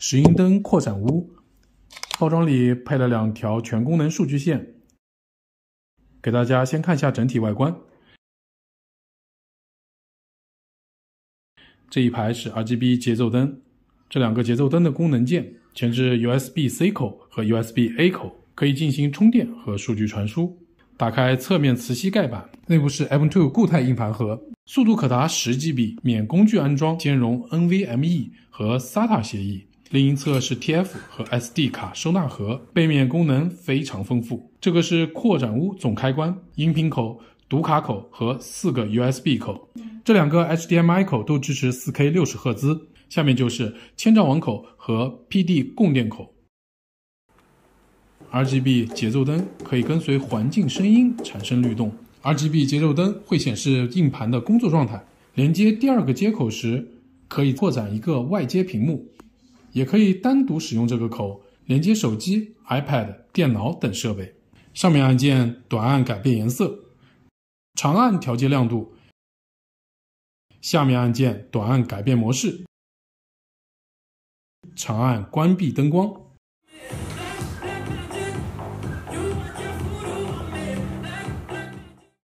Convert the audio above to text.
石英灯扩展坞包装里配了两条全功能数据线，给大家先看一下整体外观。这一排是 RGB 节奏灯，这两个节奏灯的功能键，前置 USB C 口和 USB A 口可以进行充电和数据传输。打开侧面磁吸盖板，内部是 M.2 固态硬盘盒，速度可达十 G B，免工具安装，兼容 NVME 和 SATA 协议。另一侧是 TF 和 SD 卡收纳盒，背面功能非常丰富。这个是扩展坞总开关、音频口、读卡口和四个 USB 口。这两个 HDMI 口都支持 4K 60赫兹。下面就是千兆网口和 PD 供电口。RGB 节奏灯可以跟随环境声音产生律动。RGB 节奏灯会显示硬盘的工作状态。连接第二个接口时，可以扩展一个外接屏幕。也可以单独使用这个口连接手机、iPad、电脑等设备。上面按键短按改变颜色，长按调节亮度。下面按键短按改变模式，长按关闭灯光。